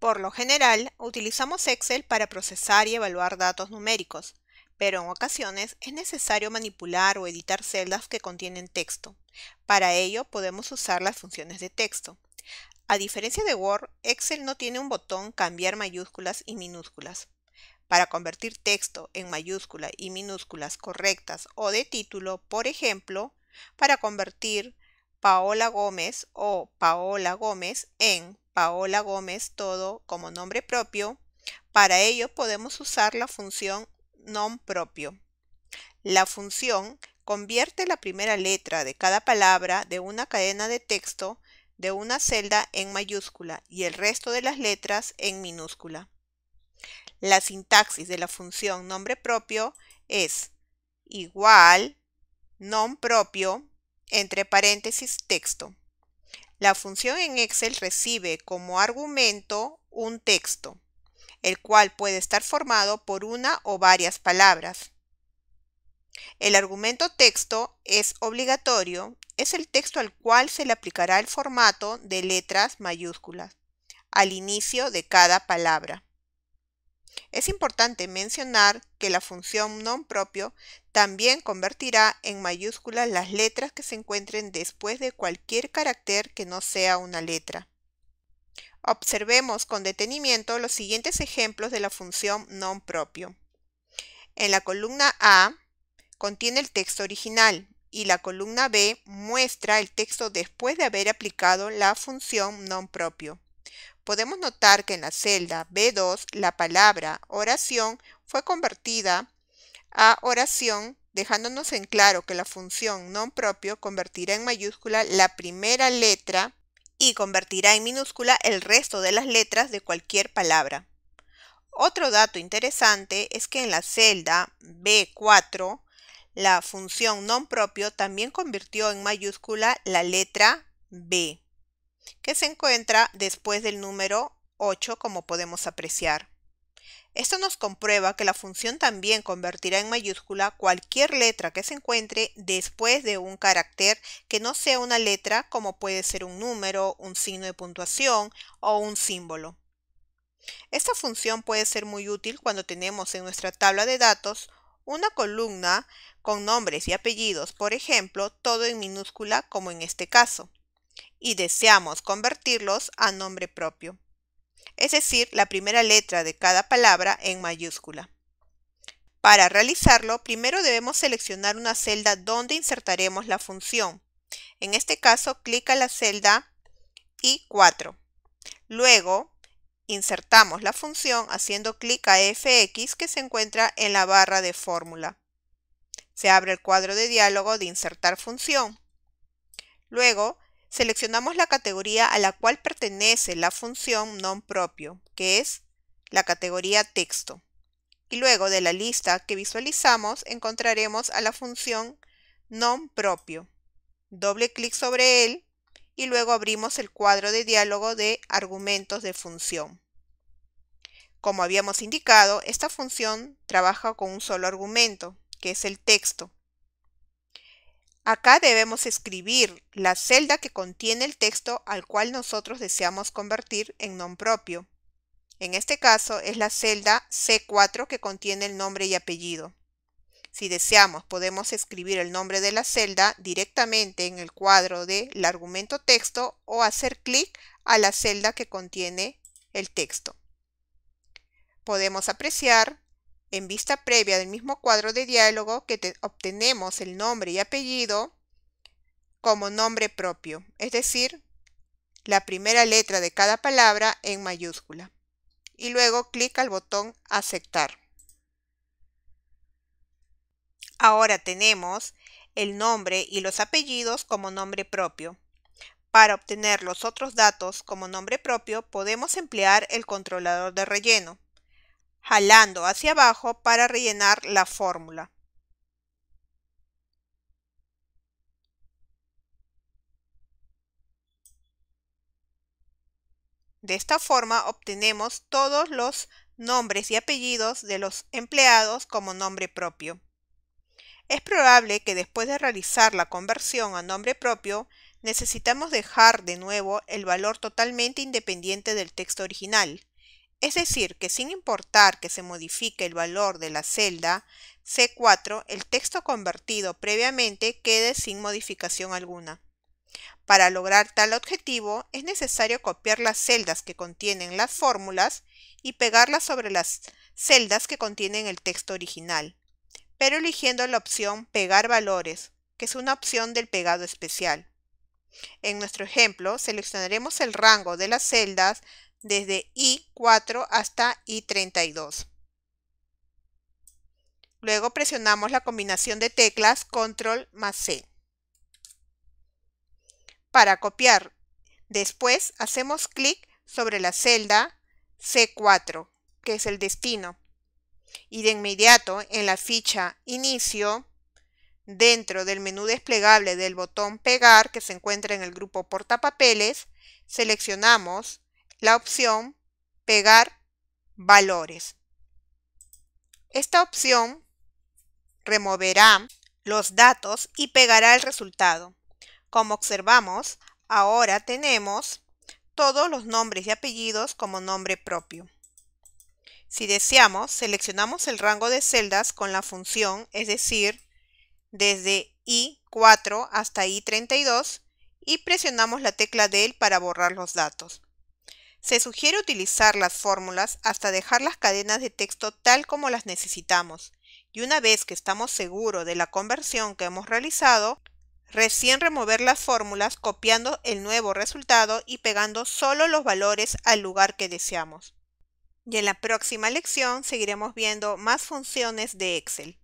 Por lo general, utilizamos Excel para procesar y evaluar datos numéricos, pero en ocasiones es necesario manipular o editar celdas que contienen texto. Para ello podemos usar las funciones de texto. A diferencia de Word, Excel no tiene un botón cambiar mayúsculas y minúsculas. Para convertir texto en mayúscula y minúsculas correctas o de título, por ejemplo, para convertir Paola Gómez o Paola Gómez en Paola Gómez todo como nombre propio, para ello podemos usar la función nom propio. La función convierte la primera letra de cada palabra de una cadena de texto de una celda en mayúscula y el resto de las letras en minúscula. La sintaxis de la función nombre propio es igual nom propio entre paréntesis texto. La función en Excel recibe como argumento un texto, el cual puede estar formado por una o varias palabras. El argumento texto es obligatorio, es el texto al cual se le aplicará el formato de letras mayúsculas al inicio de cada palabra. Es importante mencionar que la función non propio también convertirá en mayúsculas las letras que se encuentren después de cualquier carácter que no sea una letra. Observemos con detenimiento los siguientes ejemplos de la función non propio. En la columna A contiene el texto original y la columna B muestra el texto después de haber aplicado la función non propio podemos notar que en la celda B2 la palabra oración fue convertida a oración dejándonos en claro que la función non propio convertirá en mayúscula la primera letra y convertirá en minúscula el resto de las letras de cualquier palabra. Otro dato interesante es que en la celda B4 la función non propio también convirtió en mayúscula la letra B que se encuentra después del número 8 como podemos apreciar. Esto nos comprueba que la función también convertirá en mayúscula cualquier letra que se encuentre después de un carácter que no sea una letra como puede ser un número, un signo de puntuación o un símbolo. Esta función puede ser muy útil cuando tenemos en nuestra tabla de datos una columna con nombres y apellidos, por ejemplo, todo en minúscula como en este caso y deseamos convertirlos a nombre propio, es decir, la primera letra de cada palabra en mayúscula. Para realizarlo, primero debemos seleccionar una celda donde insertaremos la función. En este caso, clic a la celda I4. Luego, insertamos la función haciendo clic a FX que se encuentra en la barra de fórmula. Se abre el cuadro de diálogo de insertar función. Luego, Seleccionamos la categoría a la cual pertenece la función non propio, que es la categoría texto. Y luego de la lista que visualizamos encontraremos a la función non propio. Doble clic sobre él y luego abrimos el cuadro de diálogo de argumentos de función. Como habíamos indicado, esta función trabaja con un solo argumento, que es el texto, Acá debemos escribir la celda que contiene el texto al cual nosotros deseamos convertir en nom propio. En este caso es la celda C4 que contiene el nombre y apellido. Si deseamos, podemos escribir el nombre de la celda directamente en el cuadro del de argumento texto o hacer clic a la celda que contiene el texto. Podemos apreciar en vista previa del mismo cuadro de diálogo que obtenemos el nombre y apellido como nombre propio, es decir, la primera letra de cada palabra en mayúscula. Y luego clic al botón aceptar. Ahora tenemos el nombre y los apellidos como nombre propio. Para obtener los otros datos como nombre propio podemos emplear el controlador de relleno jalando hacia abajo para rellenar la fórmula. De esta forma obtenemos todos los nombres y apellidos de los empleados como nombre propio. Es probable que después de realizar la conversión a nombre propio, necesitamos dejar de nuevo el valor totalmente independiente del texto original. Es decir, que sin importar que se modifique el valor de la celda C4, el texto convertido previamente quede sin modificación alguna. Para lograr tal objetivo, es necesario copiar las celdas que contienen las fórmulas y pegarlas sobre las celdas que contienen el texto original, pero eligiendo la opción Pegar valores, que es una opción del pegado especial. En nuestro ejemplo, seleccionaremos el rango de las celdas desde I4 hasta I32. Luego presionamos la combinación de teclas Control más C para copiar. Después hacemos clic sobre la celda C4, que es el destino. Y de inmediato en la ficha Inicio, dentro del menú desplegable del botón Pegar que se encuentra en el grupo Portapapeles, seleccionamos la opción pegar valores. Esta opción removerá los datos y pegará el resultado. Como observamos, ahora tenemos todos los nombres y apellidos como nombre propio. Si deseamos, seleccionamos el rango de celdas con la función, es decir, desde I4 hasta I32 y presionamos la tecla del para borrar los datos. Se sugiere utilizar las fórmulas hasta dejar las cadenas de texto tal como las necesitamos y una vez que estamos seguros de la conversión que hemos realizado, recién remover las fórmulas copiando el nuevo resultado y pegando solo los valores al lugar que deseamos. Y en la próxima lección seguiremos viendo más funciones de Excel.